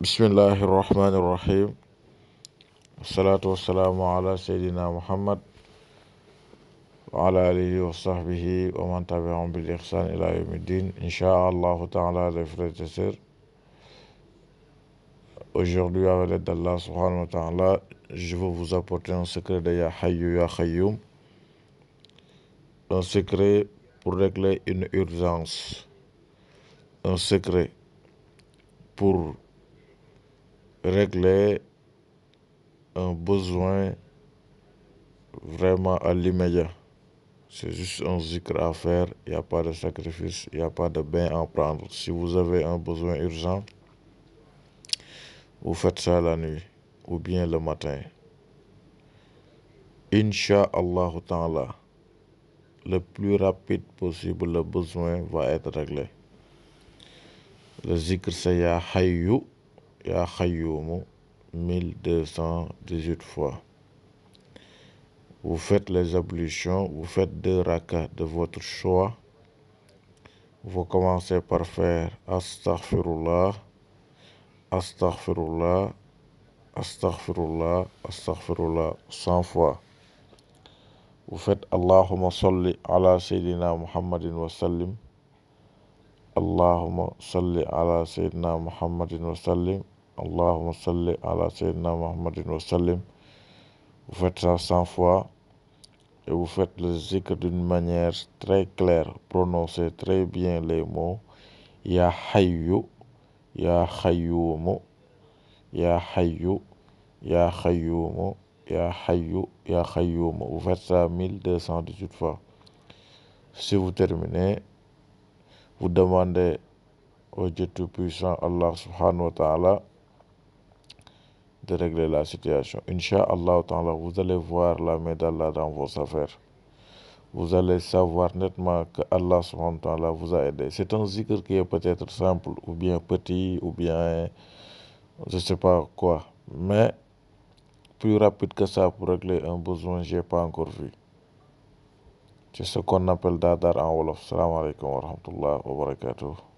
بسم الله الرحمن الرحيم والصلاة والسلام على سيدنا محمد وعلى آله وصحبه ومن تبعهم بالإحسان إلى يوم الدين إن شاء الله تعالى لفرة تسير Aujourd'hui, avec l'aide d'Allah subhanahu wa ta'ala, je vais vous apporter un secret de Yahayou Yahayoum, un secret pour régler une urgence, un secret pour régler un besoin vraiment à l'immédiat. C'est juste un zikr à faire, il n'y a pas de sacrifice, il n'y a pas de bain à prendre. Si vous avez un besoin urgent, vous faites ça la nuit ou bien le matin. Inch'Allah le plus rapide possible, le besoin va être réglé. Le zikr, c'est Ya à 1218 fois. Vous faites les ablutions, vous faites deux rakats de votre choix. Vous commencez par faire Astaghfirullah, Astaghfirullah, Astaghfirullah, Astaghfirullah 100 fois. Vous faites Allahumma salli ala Sayyidina Muhammadin wa sallim. Allahumma salli ala Sayyidina Muhammadin wa sallim. Allahumma salli ala Sayyidina Muhammadin Vous faites ça 100 fois et vous faites le zikr d'une manière très claire. Prononcez très bien les mots. Ya Hayyu, Ya Hayyumu, Ya Hayyu, Ya Ya Hayyu, Ya Vous faites ça 1218 fois. Si vous terminez, vous demandez au Dieu Tout-Puissant, Allah subhanahu wa ta'ala, de régler la situation. Inch'Allah, vous allez voir la main d'Allah dans vos affaires. Vous allez savoir nettement que Allah là vous a aidé. C'est un zikr qui est peut-être simple, ou bien petit, ou bien je ne sais pas quoi. Mais plus rapide que ça pour régler un besoin, je n'ai pas encore vu. C'est ce qu'on appelle Dadar en Wolof. Salam alaikum wa rahmatullah wa barakatuh.